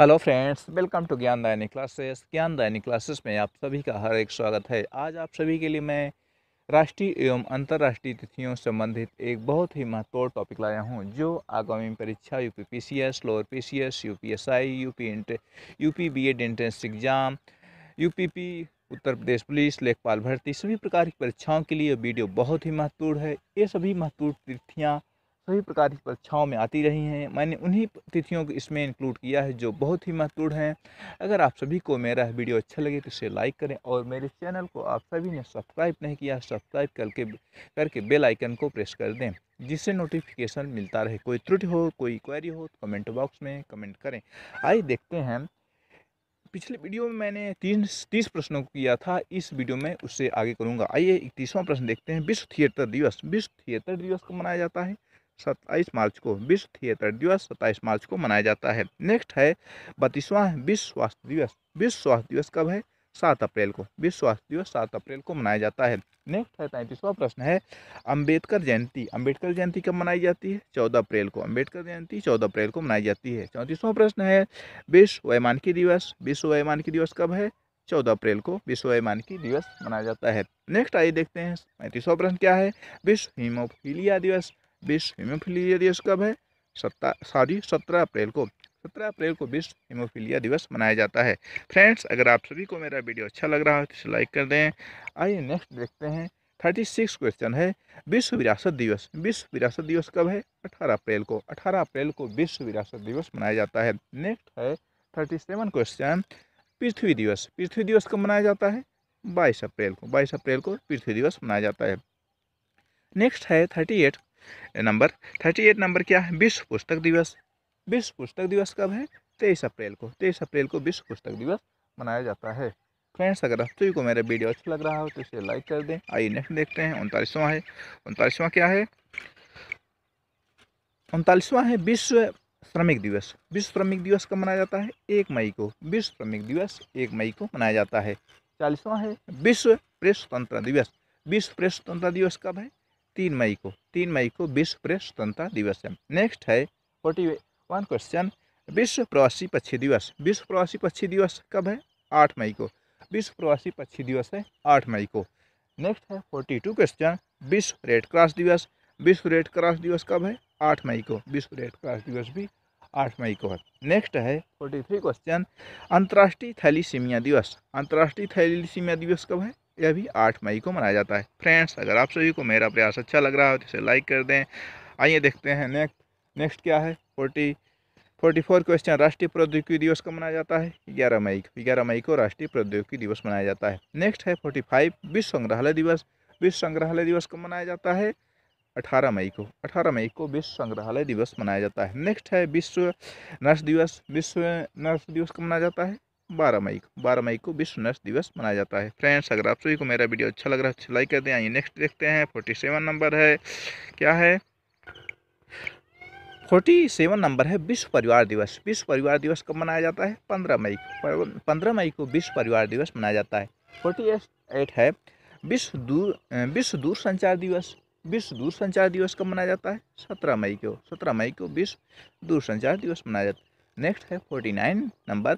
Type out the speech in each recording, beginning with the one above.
hello friends welcome to ज्ञान दायनी classes ज्ञान दायनी classes में आप सभी का हर एक स्वागत है आज आप सभी के लिए मैं राष्ट्रीय एवं अंतर्राष्ट्रीय तिथियों से संबंधित एक बहुत ही महत्वपूर्ण टॉपिक लाया हूं जो आगामी परीक्षा UP PCS lower PCS UPSI UP inter UP BEd entrance exam UPP Uttar Pradesh police लेखपाल भर्ती सभी प्रकार की परीक्षाओं के लिए वीडियो बहुत ही महत्वपूर्ण है ये सभी महत्वपूर्ण तिथियाँ सभी प्रकार की परीक्षाओं में आती रही हैं मैंने उन्हीं तिथियों को इसमें इंक्लूड किया है जो बहुत ही महत्वपूर्ण हैं अगर आप सभी को मेरा वीडियो अच्छा लगे तो इसे लाइक करें और मेरे चैनल को आप सभी ने सब्सक्राइब नहीं किया सब्सक्राइब करके करके बेल आइकन को प्रेस कर दें जिससे नोटिफिकेशन मिलता रहे कोई त्रुटि हो कोई क्वेरी हो तो कमेंट बॉक्स में कमेंट करें आइए देखते हैं पिछले वीडियो में मैंने तीन तीस प्रश्नों को किया था इस वीडियो में उससे आगे करूंगा आइए इकतीसवां प्रश्न देखते हैं विश्व थिएटर दिवस विश्व थिएटर दिवस को मनाया जाता है सत्ताईस मार्च को विश्व थिएटर दिवस सत्ताईस मार्च को मनाया जाता है नेक्स्ट है बत्तीसवां विश्व स्वास्थ्य दिवस विश्व स्वास्थ्य दिवस कब है सात अप्रैल को विश्व स्वास्थ्य दिवस सात अप्रैल को मनाया जाता है नेक्स्ट है तैंतीसवां प्रश्न है अंबेडकर जयंती अंबेडकर जयंती कब मनाई जाती है चौदह अप्रैल को अंबेडकर जयंती चौदह अप्रैल को मनाई जाती है चौंतीसवां प्रश्न है विश्व वैमानिकी दिवस विश्व वैमानिकी दिवस कब है चौदह अप्रैल को विश्व वैमानिकी दिवस मनाया जाता है नेक्स्ट आइए देखते हैं पैंतीसवा प्रश्न क्या है विश्व हीमोफीलिया दिवस विश्व हेमोफिलिया दिवस कब है सत्ता सॉरी सत्रह अप्रैल को सत्रह अप्रैल को विश्व हेमोफिलिया दिवस मनाया जाता है फ्रेंड्स अगर आप सभी को मेरा वीडियो अच्छा लग रहा है तो लाइक कर दें आइए नेक्स्ट देखते हैं थर्टी सिक्स क्वेश्चन है विश्व विरासत दिवस विश्व विरासत दिवस कब है अठारह अप्रैल को अठारह अप्रैल को विश्व विरासत दिवस मनाया जाता है नेक्स्ट है थर्टी सेवन क्वेश्चन पृथ्वी दिवस पृथ्वी दिवस कब मनाया जाता है बाईस अप्रैल को बाईस अप्रैल को पृथ्वी दिवस मनाया जाता है नेक्स्ट है thirty eight number thirty eight number क्या है विश्व पुस्तक दिवस विश्व पुस्तक दिवस कब है तेईस अप्रैल को तेईस अप्रैल को विश्व पुस्तक दिवस मनाया जाता है फ्रेंड्स अगर आप सभी को मेरा वीडियो अच्छा लग रहा हो तो इसे लाइक कर दें आइए नेक्स्ट देखते हैं उनतालीसवां है उनतालीसवां क्या है उनतालीसवां है विश्व श्रमिक दिवस विश्व श्रमिक दिवस कब मनाया जाता है एक मई को विश्व श्रमिक दिवस एक मई को मनाया जाता है चालीसवां है विश्व प्रेस स्वतंत्रता दिवस विश्व प्रेस स्वतंत्रता दिवस कब है तीन मई को तीन मई को विश्व प्रेस स्वतंत्रता दिवस है नेक्स्ट है फोर्टी वन क्वेश्चन विश्व प्रवासी पक्षी दिवस विश्व प्रवासी पक्षी दिवस कब है आठ मई को विश्व प्रवासी पक्षी दिवस है आठ मई को नेक्स्ट है फोर्टी टू क्वेश्चन विश्व रेड क्रॉस दिवस विश्व रेड क्रॉस दिवस कब है आठ मई को विश्व रेड क्रॉस दिवस भी आठ मई को है नेक्स्ट है फोर्टी थ्री क्वेश्चन अंतर्राष्ट्रीय थैली सीमिया दिवस अंतर्राष्ट्रीय थैली सीमिया दिवस कब है यह भी आठ मई को मनाया जाता है फ्रेंड्स अगर आप सभी को मेरा प्रयास अच्छा लग रहा हो तो इसे लाइक कर दें आइए देखते हैं नेक्स्ट नेक्स्ट क्या है फोर्टी फोर्टी फोर क्वेश्चन राष्ट्रीय प्रौद्योगिकी दिवस कब मनाया जाता है ग्यारह मई को ग्यारह मई को राष्ट्रीय प्रौद्योगिकी दिवस मनाया जाता है नेक्स्ट है फोर्टी फाइव विश्व संग्रहालय दिवस विश्व संग्रहालय दिवस कब मनाया जाता है अठारह मई को अठारह मई को विश्व संग्रहालय दिवस मनाया जाता है नेक्स्ट है विश्व नर्स दिवस विश्व नर्स दिवस कब मनाया जाता है बारह मई को बारह मई को विश्व नर्स दिवस मनाया जाता है फ्रेंड्स अगर आप सभी को मेरा वीडियो अच्छा लग रहा है लाइक कर दें आइए नेक्स्ट देखते हैं फोर्टी सेवन नंबर है क्या है फोर्टी सेवन नंबर है विश्व परिवार दिवस विश्व परिवार दिवस कब मनाया जाता है पंद्रह मई को पंद्रह मई को विश्व परिवार दिवस मनाया जाता है फोर्टी एट है विश्व दूर विश्व दूर संचार दिवस विश्व दूर संचार दिवस कब मनाया जाता है सत्रह मई को सत्रह मई को विश्व दूर संचार दिवस मनाया जाता है नेक्स्ट है फोर्टी नाइन नंबर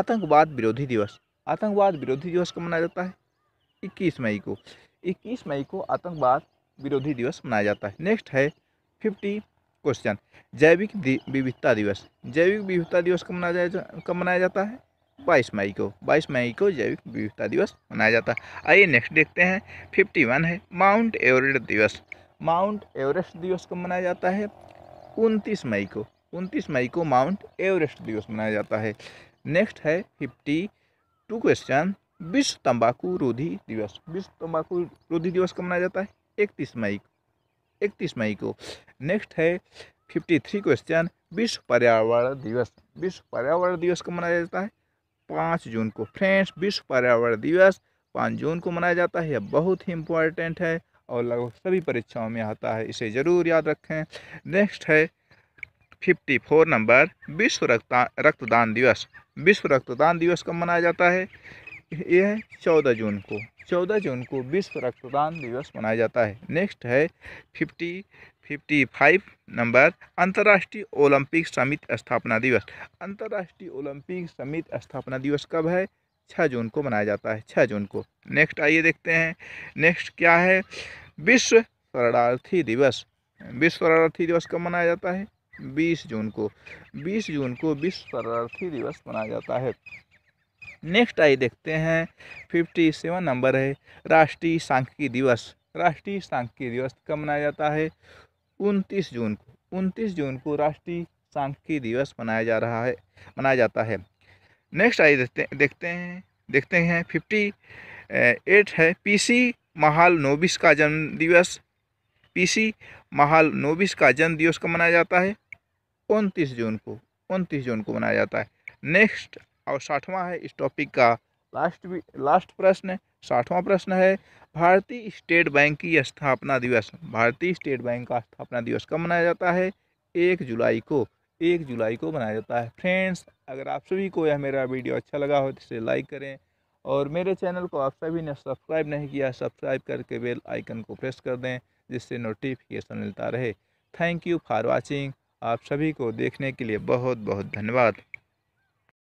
आतंकवाद विरोधी दिवस आतंकवाद विरोधी दिवस कब मनाया जाता है इक्कीस मई को इक्कीस मई को आतंकवाद विरोधी दिवस मनाया जाता है नेक्स्ट है फिफ्टी क्वेश्चन जैविक विविधता दिवस जैविक विविधता दिवस कब मनाया कब मनाया जाता है बाईस मई को बाईस मई को जैविक विविधता दिवस मनाया जाता है आइए नेक्स्ट देखते हैं फिफ्टी वन है माउंट एवरेस्ट दिवस माउंट एवरेस्ट दिवस कब मनाया जाता है उनतीस मई को उनतीस मई को माउंट एवरेस्ट दिवस मनाया जाता है नेक्स्ट है फिफ्टी टू क्वेश्चन विश्व तंबाकू रोधी दिवस विश्व तंबाकू रोधी दिवस कब मनाया जाता है इकतीस मई इकतीस मई को नेक्स्ट है फिफ्टी थ्री क्वेश्चन विश्व पर्यावरण दिवस विश्व पर्यावरण दिवस कब मनाया जाता है पाँच जून को फ्रेंड्स विश्व पर्यावरण दिवस पाँच जून को मनाया जाता है यह बहुत ही इंपॉर्टेंट है और लगभग सभी परीक्षाओं में आता है इसे ज़रूर याद रखें नेक्स्ट है फिफ्टी फोर नंबर विश्व रक्ता रक्तदान दिवस विश्व रक्तदान दिवस कब मनाया जाता है यह चौदह जून को चौदह जून को विश्व रक्तदान दिवस मनाया जाता है नेक्स्ट है फिफ्टी फिफ्टी फाइव नंबर अंतर्राष्ट्रीय ओलंपिक समिति स्थापना दिवस अंतर्राष्ट्रीय ओलंपिक समिति स्थापना दिवस कब है छः जून को मनाया जाता है छः जून को नेक्स्ट आइए देखते हैं नेक्स्ट क्या है विश्व शरणार्थी दिवस विश्व शरणार्थी दिवस कब मनाया जाता है बीस जून को बीस जून को विश्व शरणार्थी दिवस मनाया जाता है नेक्स्ट आई देखते हैं फिफ्टी सेवन नंबर है राष्ट्रीय सांख्यिकी दिवस राष्ट्रीय सांख्यिकी दिवस कब मनाया जाता है उनतीस जून को उनतीस जून को राष्ट्रीय सांख्यिकी दिवस मनाया जा रहा है मनाया जाता है नेक्स्ट आई देखते देखते हैं देखते हैं फिफ्टी एट है पीसी महाल नोबिस का जन्म दिवस पीसी महाल नोबिस का जन्म दिवस कब मनाया जाता है उनतीस जून को उनतीस जून को मनाया जाता है नेक्स्ट और साठवां है इस टॉपिक का लास्ट भी लास्ट प्रश्न साठवां प्रश्न है भारतीय स्टेट बैंक की स्थापना दिवस भारतीय स्टेट बैंक का स्थापना दिवस कब मनाया जाता है एक जुलाई को एक जुलाई को मनाया जाता है फ्रेंड्स अगर आप सभी को यह मेरा वीडियो अच्छा लगा हो तो इसे लाइक करें और मेरे चैनल को आप सभी ने सब्सक्राइब नहीं किया सब्सक्राइब करके बेल आइकन को प्रेस कर दें जिससे नोटिफिकेशन मिलता रहे थैंक यू फॉर वॉचिंग आप सभी को देखने के लिए बहुत बहुत धन्यवाद